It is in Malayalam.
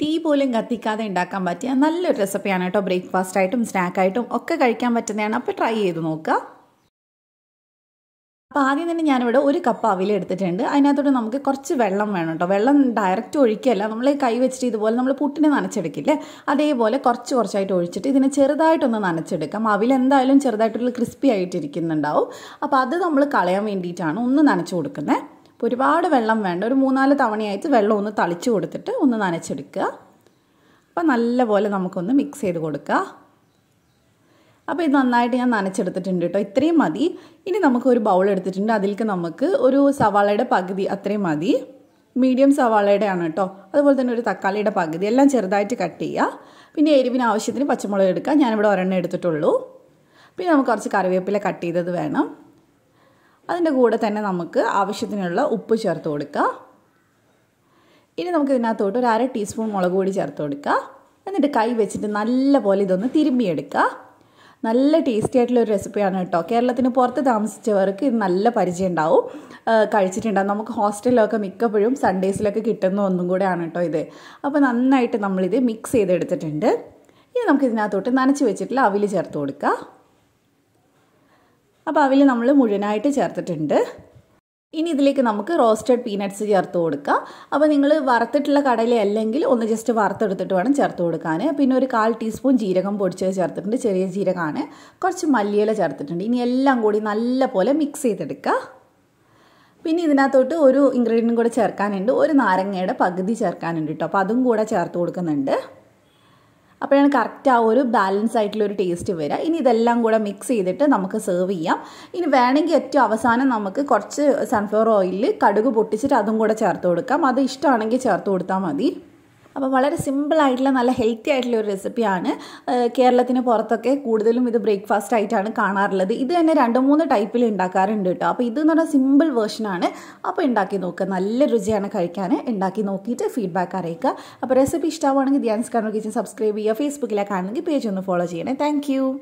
തീ പോലും കത്തിക്കാതെ ഉണ്ടാക്കാൻ പറ്റിയ നല്ലൊരു റെസിപ്പിയാണ് കേട്ടോ ആയിട്ടും സ്നാക്കായിട്ടും ഒക്കെ കഴിക്കാൻ പറ്റുന്നതാണ് അപ്പോൾ ട്രൈ ചെയ്ത് നോക്കുക അപ്പോൾ ആദ്യം തന്നെ ഞാനിവിടെ ഒരു കപ്പ് അവിൽ എടുത്തിട്ടുണ്ട് അതിനകത്തോട്ട് നമുക്ക് കുറച്ച് വെള്ളം വേണം കേട്ടോ വെള്ളം ഡയറക്റ്റ് ഒഴിക്കുകയല്ല നമ്മൾ കൈ വെച്ചിട്ട് ഇതുപോലെ നമ്മൾ പുട്ടിനെ നനച്ചെടുക്കില്ലേ അതേപോലെ കുറച്ച് കുറച്ചായിട്ട് ഒഴിച്ചിട്ട് ഇതിനെ ചെറുതായിട്ടൊന്ന് നനച്ചെടുക്കാം അവിൽ എന്തായാലും ചെറുതായിട്ടൊരു ക്രിസ്പി ആയിട്ടിരിക്കുന്നുണ്ടാവും അപ്പോൾ അത് നമ്മൾ കളയാൻ വേണ്ടിയിട്ടാണ് ഒന്ന് നനച്ചു കൊടുക്കുന്നത് അപ്പോൾ ഒരുപാട് വെള്ളം വേണ്ട ഒരു മൂന്നാല് തവണയായിട്ട് വെള്ളം ഒന്ന് തളിച്ചു കൊടുത്തിട്ട് ഒന്ന് നനച്ചെടുക്കുക അപ്പോൾ നല്ലപോലെ നമുക്കൊന്ന് മിക്സ് ചെയ്ത് കൊടുക്കുക അപ്പോൾ ഇത് നന്നായിട്ട് ഞാൻ നനച്ചെടുത്തിട്ടുണ്ട് കേട്ടോ ഇത്രയും മതി ഇനി നമുക്ക് ഒരു ബൗൾ എടുത്തിട്ടുണ്ട് അതിലേക്ക് നമുക്ക് ഒരു സവാളയുടെ പകുതി അത്രയും മതി മീഡിയം സവാളയുടെ ആണ് കേട്ടോ അതുപോലെ തന്നെ ഒരു തക്കാളിയുടെ പകുതി എല്ലാം ചെറുതായിട്ട് കട്ട് ചെയ്യുക പിന്നെ എരിവിന് ആവശ്യത്തിന് പച്ചമുളക് എടുക്കുക ഞാനിവിടെ ഒരെണ്ണം എടുത്തിട്ടുള്ളൂ പിന്നെ നമുക്ക് കുറച്ച് കറിവേപ്പില കട്ട് ചെയ്തത് വേണം അതിൻ്റെ കൂടെ തന്നെ നമുക്ക് ആവശ്യത്തിനുള്ള ഉപ്പ് ചേർത്ത് കൊടുക്കുക ഇനി നമുക്ക് ഇതിനകത്തോട്ട് ഒരു അര ടീസ്പൂൺ മുളക് പൊടി ചേർത്ത് കൊടുക്കുക എന്നിട്ട് കൈ വെച്ചിട്ട് നല്ല പോലെ ഇതൊന്ന് തിരുമ്മിയെടുക്കുക നല്ല ടേസ്റ്റി ആയിട്ടുള്ള ഒരു റെസിപ്പിയാണ് കേട്ടോ കേരളത്തിന് പുറത്ത് താമസിച്ചവർക്ക് ഇത് നല്ല പരിചയം ഉണ്ടാവും കഴിച്ചിട്ടുണ്ടാവും നമുക്ക് ഹോസ്റ്റലിലൊക്കെ മിക്കപ്പോഴും സൺഡേസിലൊക്കെ കിട്ടുന്ന ഒന്നും കൂടെയാണ് കേട്ടോ ഇത് അപ്പോൾ നന്നായിട്ട് നമ്മളിത് മിക്സ് ചെയ്തെടുത്തിട്ടുണ്ട് ഇനി നമുക്ക് ഇതിനകത്തോട്ട് നനച്ച് വെച്ചിട്ടുള്ള അവിൽ ചേർത്ത് കൊടുക്കുക അപ്പോൾ അവിൽ നമ്മൾ മുഴുവനായിട്ട് ചേർത്തിട്ടുണ്ട് ഇനി ഇതിലേക്ക് നമുക്ക് റോസ്റ്റഡ് പീനട്ട്സ് ചേർത്ത് കൊടുക്കാം അപ്പോൾ നിങ്ങൾ വറുത്തിട്ടുള്ള കടല അല്ലെങ്കിൽ ഒന്ന് ജസ്റ്റ് വറുത്തെടുത്തിട്ട് വേണം ചേർത്ത് കൊടുക്കാൻ പിന്നെ ഒരു കാൽ ടീസ്പൂൺ ജീരകം പൊടിച്ചത് ചേർത്തിട്ടുണ്ട് ചെറിയ ജീരകമാണ് കുറച്ച് മല്ലിയില ചേർത്തിട്ടുണ്ട് ഇനി എല്ലാം കൂടി നല്ല പോലെ മിക്സ് ചെയ്തെടുക്കുക പിന്നെ ഇതിനകത്തോട്ട് ഒരു ഇൻഗ്രീഡിയൻറ്റും കൂടെ ചേർക്കാനുണ്ട് ഒരു നാരങ്ങയുടെ പകുതി ചേർക്കാനുണ്ട് കേട്ടോ അപ്പോൾ അതും കൂടെ ചേർത്ത് കൊടുക്കുന്നുണ്ട് അപ്പോഴാണ് കറക്റ്റ് ആ ഒരു ബാലൻസ് ആയിട്ടുള്ള ഒരു ടേസ്റ്റ് വരിക ഇനി ഇതെല്ലാം കൂടെ മിക്സ് ചെയ്തിട്ട് നമുക്ക് സെർവ് ചെയ്യാം ഇനി വേണമെങ്കിൽ ഏറ്റവും അവസാനം നമുക്ക് കുറച്ച് സൺഫ്ലവർ ഓയിലിൽ കടുക് പൊട്ടിച്ചിട്ട് അതും കൂടെ ചേർത്ത് കൊടുക്കാം അത് ഇഷ്ടമാണെങ്കിൽ ചേർത്ത് കൊടുത്താൽ മതി അപ്പോൾ വളരെ സിമ്പിളായിട്ടുള്ള നല്ല ഹെൽത്തി ആയിട്ടുള്ള ഒരു റെസിപ്പിയാണ് കേരളത്തിന് പുറത്തൊക്കെ കൂടുതലും ഇത് ബ്രേക്ക്ഫാസ്റ്റ് ആയിട്ടാണ് കാണാറുള്ളത് ഇത് തന്നെ രണ്ട് മൂന്ന് ടൈപ്പിൽ ഉണ്ടാക്കാറുണ്ട് കേട്ടോ അപ്പോൾ ഇതെന്ന് പറഞ്ഞാൽ സിമ്പിൾ വേർഷനാണ് അപ്പോൾ ഉണ്ടാക്കി നോക്കുക നല്ല രുചിയാണ് കഴിക്കാൻ ഉണ്ടാക്കി നോക്കിയിട്ട് ഫീഡ്ബാക്ക് അറിയിക്കുക അപ്പോൾ റെസിപ്പി ഇഷ്ടമാണെങ്കിൽ ധ്യാൻസ് കണ്ണൂർ കിച്ചൻ സബ്സ്ക്രൈബ് ചെയ്യുക ഫേസ്ബുക്കിലൊക്കെ ആണെങ്കിൽ പേജ് ഒന്ന് ഫോളോ ചെയ്യണേ താങ്ക്